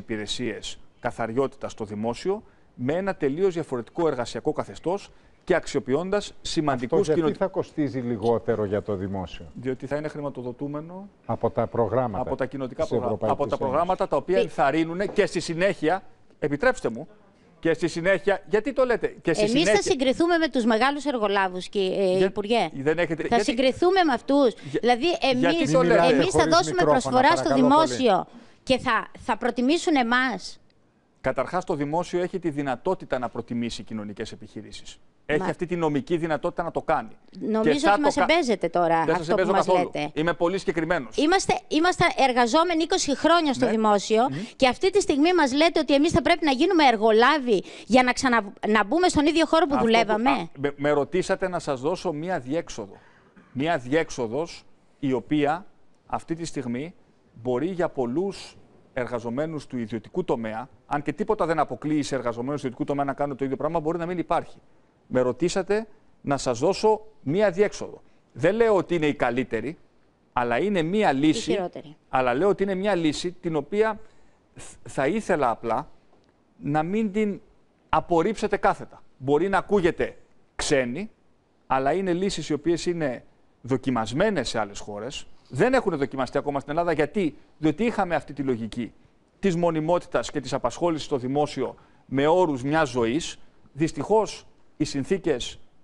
υπηρεσίες καθαριότητας στο δημόσιο με ένα τελείως διαφορετικό εργασιακό καθεστώς και αξιοποιώντας σημαντικούς κοινωνικού. Γιατί θα κοστίζει λιγότερο για το δημόσιο. Διότι θα είναι χρηματοδοτούμενο. Από τα προγράμματα. Από τα κοινοτικά προγράμματα. Από τα προγράμματα τα οποία ενθαρρύνουν και στη συνέχεια. Επιτρέψτε μου. Και στη συνέχεια, γιατί το λέτε, και στη Εμείς συνέχεια... θα συγκριθούμε με τους μεγάλους εργολάβους, ε, Υπουργέ. Δεν έχετε... Θα γιατί... συγκριθούμε με αυτούς. Για... Δηλαδή, εμεί θα δώσουμε προσφορά στο δημόσιο και θα, θα προτιμήσουν εμάς. Καταρχάς, το δημόσιο έχει τη δυνατότητα να προτιμήσει κοινωνικές επιχειρήσεις. Έχει αυτή τη νομική δυνατότητα να το κάνει. Νομίζω ότι μα εμπέζεται τώρα δεν αυτό που μα λέτε. Είμαι πολύ συγκεκριμένος. Είμαστε, είμαστε εργαζόμενοι 20 χρόνια στο ναι. δημόσιο και αυτή τη στιγμή μας λέτε ότι εμείς θα πρέπει να γίνουμε εργολάβοι για να, ξαναμπούμε μπούμε στον ίδιο χώρο που δουλεύαμε. με, με ρωτήσατε να σας δώσω μία διέξοδο. Μία διέξοδος η οποία αυτή τη στιγμή μπορεί για πολλούς εργαζομένους του ιδιωτικού τομέα, αν και τίποτα δεν αποκλείει σε εργαζομένους του ιδιωτικού τομέα να κάνουν το ίδιο πράγμα, μπορεί να μην υπάρχει. Με ρωτήσατε να σας δώσω μία διέξοδο. Δεν λέω ότι είναι η καλύτερη, αλλά είναι μία λύση. αλλά λέω ότι είναι μία λύση την οποία θα ήθελα απλά να μην την απορρίψετε κάθετα. Μπορεί να ακούγεται ξένη, αλλά είναι λύσεις οι οποίες είναι δοκιμασμένες σε άλλες χώρες δεν έχουν δοκιμαστεί ακόμα στην Ελλάδα. Γιατί, διότι είχαμε αυτή τη λογική της μονιμότητας και της απασχόλησης στο δημόσιο με όρους μιας ζωής. Δυστυχώς οι συνθήκες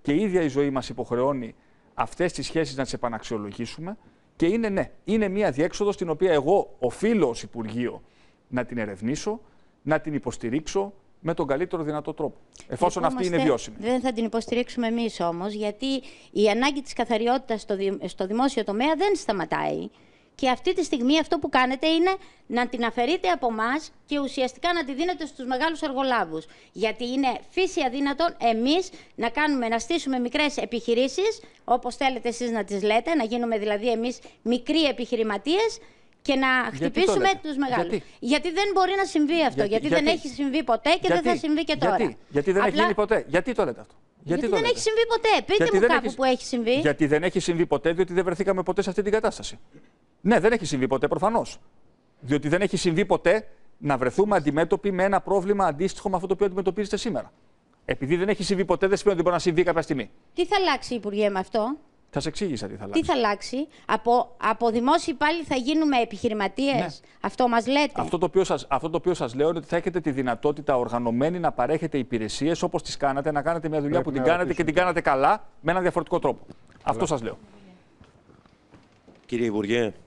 και η ίδια η ζωή μας υποχρεώνει αυτές τις σχέσεις να τις επαναξιολογήσουμε. Και είναι ναι, είναι μια διέξοδος την οποία εγώ οφείλω ως Υπουργείο να την ερευνήσω, να την υποστηρίξω, με τον καλύτερο δυνατό τρόπο. Εφόσον αυτή είναι βιώσιμη. Δεν θα την υποστηρίξουμε εμείς όμως, γιατί η ανάγκη της καθαριότητας στο, στο δημόσιο τομέα δεν σταματάει. Και αυτή τη στιγμή αυτό που κάνετε είναι να την αφαιρείτε από εμά και ουσιαστικά να τη δίνετε στους μεγάλους εργολάβους. Γιατί είναι φύση αδύνατον εμείς να κάνουμε, να στήσουμε μικρές επιχειρήσεις, όπως θέλετε εσείς να τις λέτε, να γίνουμε δηλαδή εμείς μικροί επιχειρηματίες και να χτυπήσουμε τους μεγάλους. Γιατί? δεν μπορεί να συμβεί αυτό. Γιατί, δεν έχει συμβεί ποτέ και δεν θα συμβεί και τώρα. Γιατί, γιατί δεν Απλά... έχει γίνει ποτέ. Γιατί το λέτε αυτό. Γιατί, δεν έχει συμβεί ποτέ. Πείτε μου κάπου που έχει συμβεί. Γιατί δεν έχει συμβεί ποτέ, διότι δεν βρεθήκαμε ποτέ σε αυτή την κατάσταση. Ναι, δεν έχει συμβεί ποτέ, προφανώς. Διότι δεν έχει συμβεί ποτέ να βρεθούμε αντιμέτωποι με ένα πρόβλημα αντίστοιχο με αυτό το οποίο αντιμετωπίζετε σήμερα. Επειδή δεν έχει συμβεί ποτέ, δεν σημαίνει ότι μπορεί να συμβεί κάποια στιγμή. Τι θα αλλάξει, η Υπουργέ, με αυτό. Θα σε εξήγησα τι θα αλλάξει. Τι θα αλλάξει. Από, από δημόσιοι πάλι θα γίνουμε επιχειρηματίες. Ναι. Αυτό μας λέτε. Αυτό το, οποίο σας, αυτό το λέω είναι ότι θα έχετε τη δυνατότητα οργανωμένη να παρέχετε υπηρεσίες όπως τις κάνατε, να κάνετε μια δουλειά που την κάνατε και την κάνατε καλά με έναν διαφορετικό τρόπο. Αυτό σας λέω. Κύριε Υπουργέ,